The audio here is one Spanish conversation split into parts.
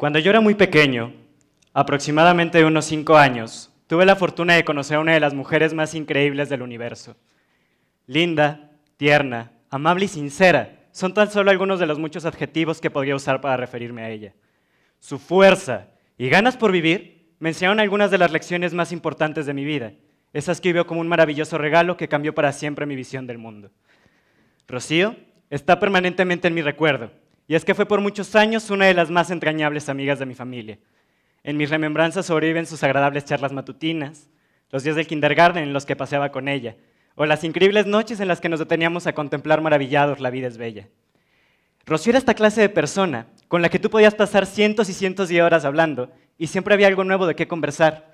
Cuando yo era muy pequeño, aproximadamente de unos cinco años, tuve la fortuna de conocer a una de las mujeres más increíbles del universo. Linda, tierna, amable y sincera son tan solo algunos de los muchos adjetivos que podría usar para referirme a ella. Su fuerza y ganas por vivir me enseñaron algunas de las lecciones más importantes de mi vida, esas que vio como un maravilloso regalo que cambió para siempre mi visión del mundo. Rocío está permanentemente en mi recuerdo y es que fue por muchos años una de las más entrañables amigas de mi familia. En mis remembranzas sobreviven sus agradables charlas matutinas, los días del kindergarten en los que paseaba con ella, o las increíbles noches en las que nos deteníamos a contemplar maravillados La vida es bella. Rocío era esta clase de persona con la que tú podías pasar cientos y cientos de horas hablando y siempre había algo nuevo de qué conversar.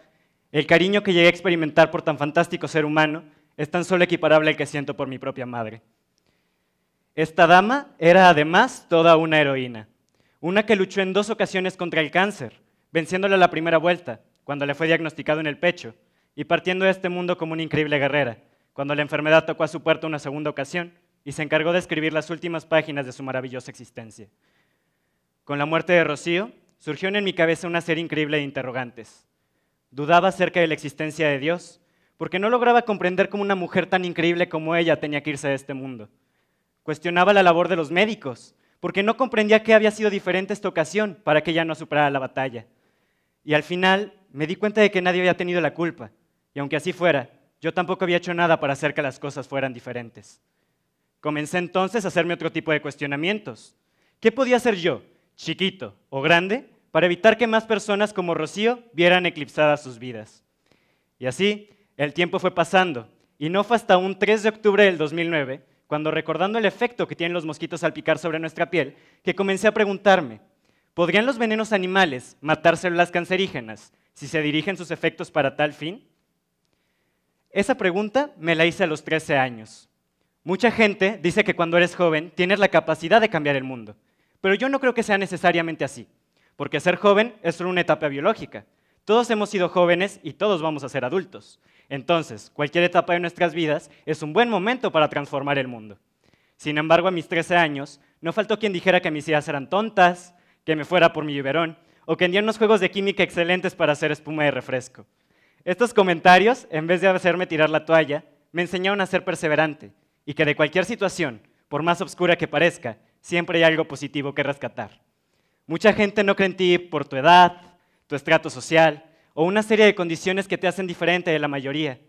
El cariño que llegué a experimentar por tan fantástico ser humano es tan solo equiparable al que siento por mi propia madre. Esta dama era además toda una heroína, una que luchó en dos ocasiones contra el cáncer, venciéndole la primera vuelta, cuando le fue diagnosticado en el pecho, y partiendo de este mundo como una increíble guerrera, cuando la enfermedad tocó a su puerta una segunda ocasión y se encargó de escribir las últimas páginas de su maravillosa existencia. Con la muerte de Rocío, surgió en mi cabeza una serie increíble de interrogantes. Dudaba acerca de la existencia de Dios, porque no lograba comprender cómo una mujer tan increíble como ella tenía que irse de este mundo. Cuestionaba la labor de los médicos, porque no comprendía qué había sido diferente esta ocasión para que ella no superara la batalla. Y al final me di cuenta de que nadie había tenido la culpa, y aunque así fuera, yo tampoco había hecho nada para hacer que las cosas fueran diferentes. Comencé entonces a hacerme otro tipo de cuestionamientos. ¿Qué podía hacer yo, chiquito o grande, para evitar que más personas como Rocío vieran eclipsadas sus vidas? Y así, el tiempo fue pasando, y no fue hasta un 3 de octubre del 2009 cuando recordando el efecto que tienen los mosquitos al picar sobre nuestra piel, que comencé a preguntarme, ¿podrían los venenos animales matar células cancerígenas si se dirigen sus efectos para tal fin? Esa pregunta me la hice a los 13 años. Mucha gente dice que cuando eres joven tienes la capacidad de cambiar el mundo, pero yo no creo que sea necesariamente así, porque ser joven es solo una etapa biológica. Todos hemos sido jóvenes y todos vamos a ser adultos. Entonces, cualquier etapa de nuestras vidas es un buen momento para transformar el mundo. Sin embargo, a mis 13 años, no faltó quien dijera que mis ideas eran tontas, que me fuera por mi biberón, o que envían unos juegos de química excelentes para hacer espuma de refresco. Estos comentarios, en vez de hacerme tirar la toalla, me enseñaron a ser perseverante y que de cualquier situación, por más obscura que parezca, siempre hay algo positivo que rescatar. Mucha gente no cree en ti por tu edad, tu estrato social, o una serie de condiciones que te hacen diferente de la mayoría.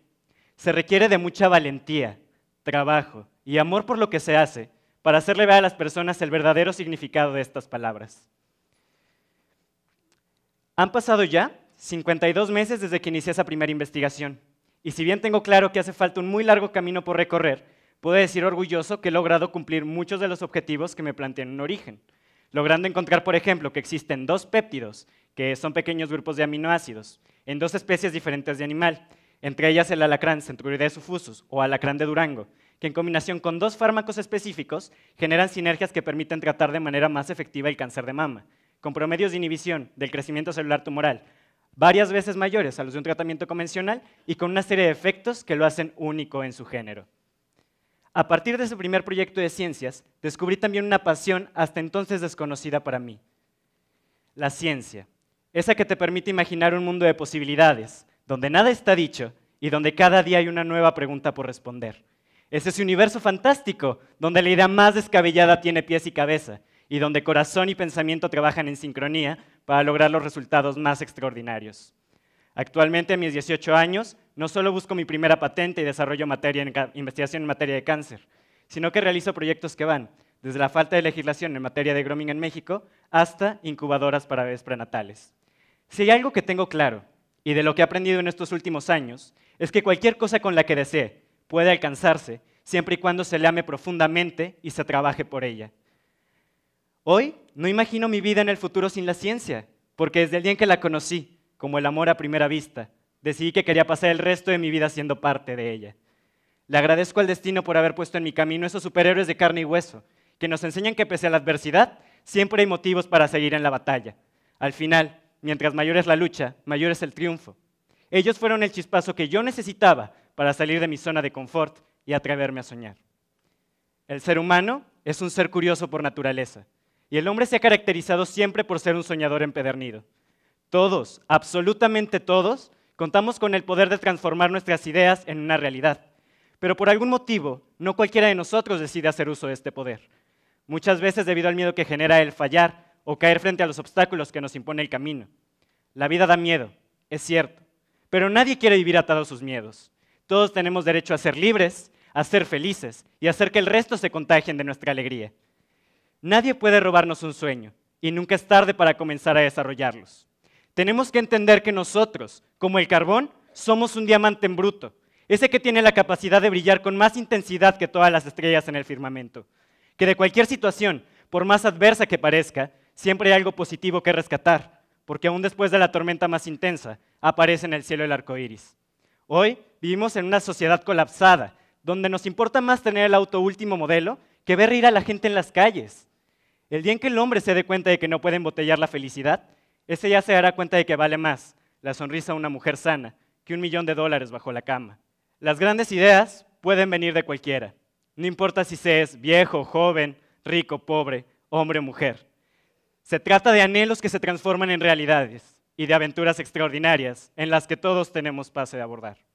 Se requiere de mucha valentía, trabajo y amor por lo que se hace para hacerle ver a las personas el verdadero significado de estas palabras. Han pasado ya 52 meses desde que inicié esa primera investigación, y si bien tengo claro que hace falta un muy largo camino por recorrer, puedo decir orgulloso que he logrado cumplir muchos de los objetivos que me plantean en origen, logrando encontrar, por ejemplo, que existen dos péptidos que son pequeños grupos de aminoácidos, en dos especies diferentes de animal, entre ellas el alacrán Centruridae sufusus o alacrán de Durango, que en combinación con dos fármacos específicos generan sinergias que permiten tratar de manera más efectiva el cáncer de mama, con promedios de inhibición del crecimiento celular tumoral varias veces mayores a los de un tratamiento convencional y con una serie de efectos que lo hacen único en su género. A partir de ese primer proyecto de ciencias, descubrí también una pasión hasta entonces desconocida para mí, la ciencia esa que te permite imaginar un mundo de posibilidades, donde nada está dicho y donde cada día hay una nueva pregunta por responder. Es ese universo fantástico donde la idea más descabellada tiene pies y cabeza y donde corazón y pensamiento trabajan en sincronía para lograr los resultados más extraordinarios. Actualmente, a mis 18 años, no solo busco mi primera patente y desarrollo investigación en materia de cáncer, sino que realizo proyectos que van desde la falta de legislación en materia de grooming en México hasta incubadoras para bebés prenatales. Si hay algo que tengo claro y de lo que he aprendido en estos últimos años, es que cualquier cosa con la que desee puede alcanzarse siempre y cuando se le ame profundamente y se trabaje por ella. Hoy no imagino mi vida en el futuro sin la ciencia, porque desde el día en que la conocí, como el amor a primera vista, decidí que quería pasar el resto de mi vida siendo parte de ella. Le agradezco al destino por haber puesto en mi camino esos superhéroes de carne y hueso, que nos enseñan que pese a la adversidad, siempre hay motivos para seguir en la batalla. Al final, mientras mayor es la lucha, mayor es el triunfo. Ellos fueron el chispazo que yo necesitaba para salir de mi zona de confort y atreverme a soñar. El ser humano es un ser curioso por naturaleza, y el hombre se ha caracterizado siempre por ser un soñador empedernido. Todos, absolutamente todos, contamos con el poder de transformar nuestras ideas en una realidad. Pero por algún motivo, no cualquiera de nosotros decide hacer uso de este poder. Muchas veces debido al miedo que genera el fallar, o caer frente a los obstáculos que nos impone el camino. La vida da miedo, es cierto, pero nadie quiere vivir atado a sus miedos. Todos tenemos derecho a ser libres, a ser felices y a hacer que el resto se contagien de nuestra alegría. Nadie puede robarnos un sueño y nunca es tarde para comenzar a desarrollarlos. Tenemos que entender que nosotros, como el carbón, somos un diamante en bruto, ese que tiene la capacidad de brillar con más intensidad que todas las estrellas en el firmamento, que de cualquier situación, por más adversa que parezca, siempre hay algo positivo que rescatar, porque aún después de la tormenta más intensa, aparece en el cielo el arco iris. Hoy vivimos en una sociedad colapsada, donde nos importa más tener el auto último modelo que ver reír a la gente en las calles. El día en que el hombre se dé cuenta de que no puede embotellar la felicidad, ese ya se dará cuenta de que vale más la sonrisa de una mujer sana que un millón de dólares bajo la cama. Las grandes ideas pueden venir de cualquiera, no importa si se es viejo, joven, rico, pobre, hombre o mujer. Se trata de anhelos que se transforman en realidades y de aventuras extraordinarias en las que todos tenemos pase de abordar.